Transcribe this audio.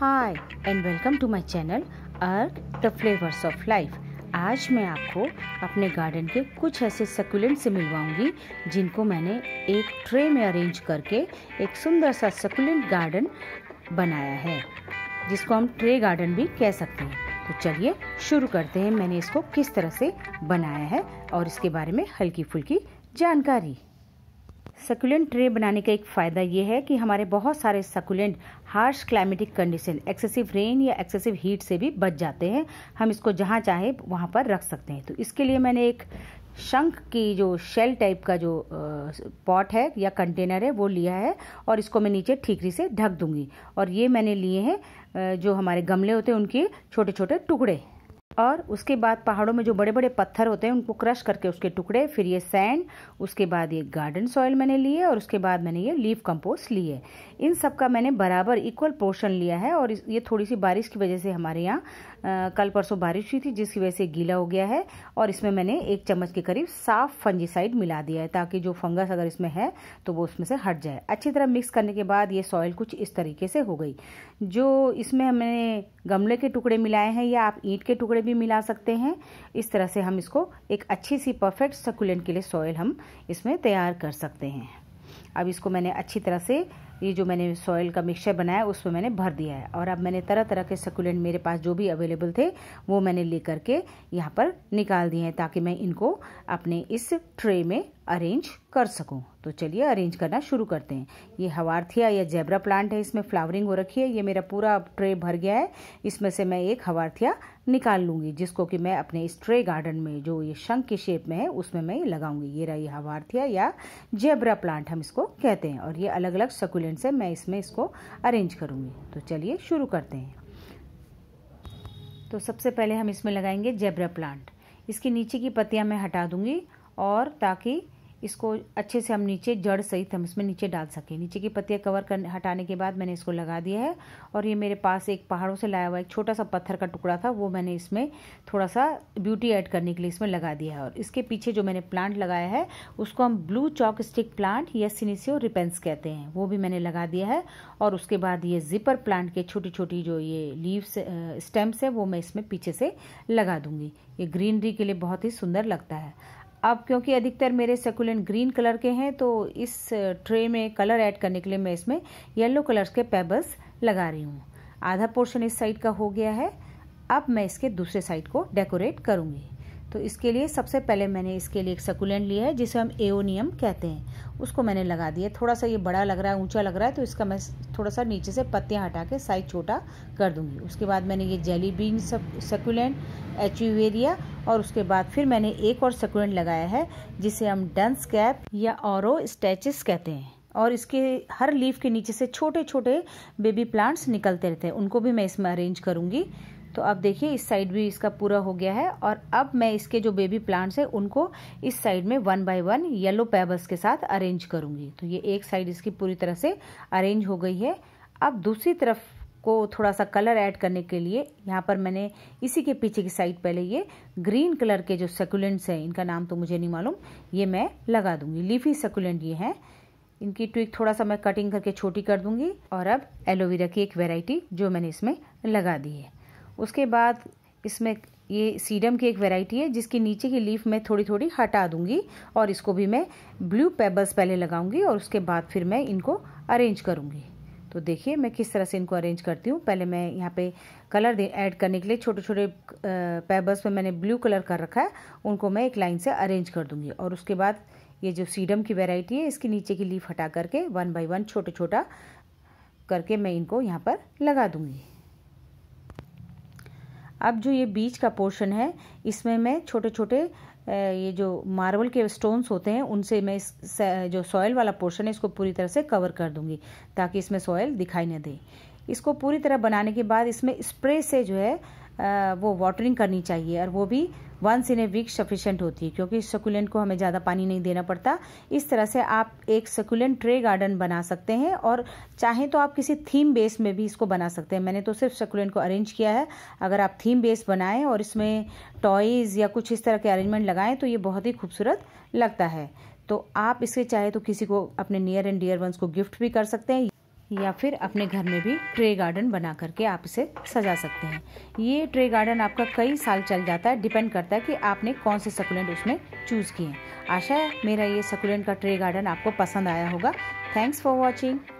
hi and welcome to my channel earth the flavours of life आज मैं आपको अपने गार्डन के कुछ ऐसे सकुलेंट से मिलवाऊंगी जिनको मैंने एक ट्रे में अरेंज करके एक सुंदर सा सकुलेंट गार्डन बनाया है जिसको हम ट्रे गार्डन भी कह सकते हैं तो चलिए शुरू करते हैं मैंने इसको किस तरह से बनाया है और इसके बारे में हल्की फुल्की जानकारी सकुलेंट ट्रे बनाने का एक फ़ायदा ये है कि हमारे बहुत सारे succulent harsh climatic condition excessive rain या एक्सेसिव हीट से भी बच जाते हैं हम इसको जहाँ चाहे वहाँ पर रख सकते हैं तो इसके लिए मैंने एक शंख की जो शेल टाइप का जो पॉट है या कंटेनर है वो लिया है और इसको मैं नीचे ठीकरी से ढक दूंगी और ये मैंने लिए हैं जो हमारे गमले होते हैं उनके छोटे छोटे टुकड़े और उसके बाद पहाड़ों में जो बड़े बड़े पत्थर होते हैं उनको क्रश करके उसके टुकड़े फिर ये सैंड उसके बाद ये गार्डन सॉइल मैंने लिए और उसके बाद मैंने ये लीफ कंपोस्ट लिए इन सब का मैंने बराबर इक्वल पोर्शन लिया है और ये थोड़ी सी बारिश की वजह से हमारे यहाँ कल परसों बारिश हुई थी जिसकी वजह से गीला हो गया है और इसमें मैंने एक चम्मच के करीब साफ फंजीसाइड मिला दिया है ताकि जो फंगस अगर इसमें है तो वो उसमें से हट जाए अच्छी तरह मिक्स करने के बाद ये सॉइल कुछ इस तरीके से हो गई जो इसमें हमने गमले के टुकड़े मिलाए हैं या आप ईंट के टुकड़े भी मिला सकते हैं इस तरह से हम इसको एक अच्छी सी परफेक्ट सकुलेंट के लिए सॉइल हम इसमें तैयार कर सकते हैं अब इसको मैंने अच्छी तरह से ये जो मैंने सॉयल का मिक्सचर बनाया उसमें मैंने भर दिया है और अब मैंने तरह तरह के सकुलेंट मेरे पास जो भी अवेलेबल थे वो मैंने ले के यहाँ पर निकाल दिए हैं ताकि मैं इनको अपने इस ट्रे में अरेंज कर सकूं तो चलिए अरेंज करना शुरू करते हैं ये हवारथिया या जेब्रा प्लांट है इसमें फ्लावरिंग हो रखी है ये मेरा पूरा ट्रे भर गया है इसमें से मैं एक हवारथिया निकाल लूँगी जिसको कि मैं अपने इस ट्रे गार्डन में जो ये शंख के शेप में है उसमें मैं लगाऊंगी ये रहा ये हवारथिया या जेब्रा प्लांट हम इसको कहते हैं और ये अलग अलग सकुलेंट से मैं इसमें इसको अरेंज करूँगी तो चलिए शुरू करते हैं तो सबसे पहले हम इसमें लगाएंगे जेब्रा प्लांट इसके नीचे की पत्तियाँ मैं हटा दूँगी और ताकि इसको अच्छे से हम नीचे जड़ सहित हम इसमें नीचे डाल सकें नीचे की पत्तियाँ कवर कर हटाने के बाद मैंने इसको लगा दिया है और ये मेरे पास एक पहाड़ों से लाया हुआ एक छोटा सा पत्थर का टुकड़ा था वो मैंने इसमें थोड़ा सा ब्यूटी ऐड करने के लिए इसमें लगा दिया है और इसके पीछे जो मैंने प्लांट लगाया है उसको हम ब्लू चॉक स्टिक प्लांट या सीनीसियो रिपेंस कहते हैं वो भी मैंने लगा दिया है और उसके बाद ये जिपर प्लांट के छोटी छोटी जो ये लीव्स स्टेम्स हैं वो मैं इसमें पीछे से लगा दूँगी ये ग्रीनरी के लिए बहुत ही सुंदर लगता है अब क्योंकि अधिकतर मेरे सेकुलेंट ग्रीन कलर के हैं तो इस ट्रे में कलर ऐड करने के लिए मैं इसमें येलो कलर्स के पेबल्स लगा रही हूँ आधा पोर्शन इस साइड का हो गया है अब मैं इसके दूसरे साइड को डेकोरेट करूँगी तो इसके लिए सबसे पहले मैंने इसके लिए एक सकुलेंट लिया है जिसे हम एओनियम कहते हैं उसको मैंने लगा दिया थोड़ा सा ये बड़ा लग रहा है ऊंचा लग रहा है तो इसका मैं थोड़ा सा नीचे से पत्तियाँ हटा के साइज छोटा कर दूंगी उसके बाद मैंने ये जेली बीन सकुलेंट एचुवेरिया और उसके बाद फिर मैंने एक और सकुलेंट लगाया है जिसे हम डंस कैप या औरो स्टैचिस कहते हैं और इसके हर लीफ के नीचे से छोटे छोटे बेबी प्लांट्स निकलते रहते हैं उनको भी मैं इसमें अरेंज करूँगी तो अब देखिए इस साइड भी इसका पूरा हो गया है और अब मैं इसके जो बेबी प्लांट्स हैं उनको इस साइड में one by one yellow pebbles के साथ अरेंज करूँगी तो ये एक साइड इसकी पूरी तरह से अरेंज हो गई है अब दूसरी तरफ को थोड़ा सा कलर ऐड करने के लिए यहाँ पर मैंने इसी के पीछे की साइड पहले ये ग्रीन कलर के जो सेकुलेंट्स हैं इनका नाम तो मुझे नहीं मालूम ये मैं लगा दूँगी लीफी सकुलेंट ये हैं इनकी ट्विक थोड़ा सा मैं कटिंग करके छोटी कर दूंगी और अब एलोवेरा की एक वेराइटी जो मैंने इसमें लगा दी है उसके बाद इसमें ये सीडम की एक वैरायटी है जिसकी नीचे की लीफ मैं थोड़ी थोड़ी हटा दूंगी और इसको भी मैं ब्लू पेबल्स पहले लगाऊंगी और उसके बाद फिर मैं इनको अरेंज करूंगी तो देखिए मैं किस तरह से इनको अरेंज करती हूँ पहले मैं यहाँ पे कलर ऐड करने के लिए छोटे छोटे पेबल्स में मैंने ब्लू कलर कर रखा है उनको मैं एक लाइन से अरेंज कर दूँगी और उसके बाद ये जो सीडम की वेराइटी है इसके नीचे की लीफ हटा करके वन बाई वन छोटा छोटा करके मैं इनको यहाँ पर लगा दूँगी अब जो ये बीच का पोर्शन है इसमें मैं छोटे छोटे ये जो मार्बल के स्टोन्स होते हैं उनसे मैं इस जो सॉयल वाला पोर्शन है इसको पूरी तरह से कवर कर दूंगी ताकि इसमें सॉयल दिखाई न दे इसको पूरी तरह बनाने के बाद इसमें स्प्रे से जो है वो वाटरिंग करनी चाहिए और वो भी once in a week sufficient होती है क्योंकि सकुलेंट को हमें ज़्यादा पानी नहीं देना पड़ता इस तरह से आप एक सकुलेंट ट्रे गार्डन बना सकते हैं और चाहें तो आप किसी थीम बेस में भी इसको बना सकते हैं मैंने तो सिर्फ सकुलेंट को अरेंज किया है अगर आप थीम बेस बनाएं और इसमें टॉयज़ या कुछ इस तरह के अरेंजमेंट लगाएं तो ये बहुत ही खूबसूरत लगता है तो आप इसे चाहे तो किसी को अपने नियर एंड डियर वंस को गिफ्ट भी कर सकते हैं या फिर अपने घर में भी ट्रे गार्डन बना करके आप इसे सजा सकते हैं ये ट्रे गार्डन आपका कई साल चल जाता है डिपेंड करता है कि आपने कौन से सकुलेंट उसमें चूज़ किए आशा है मेरा ये सकुलेंट का ट्रे गार्डन आपको पसंद आया होगा थैंक्स फॉर वॉचिंग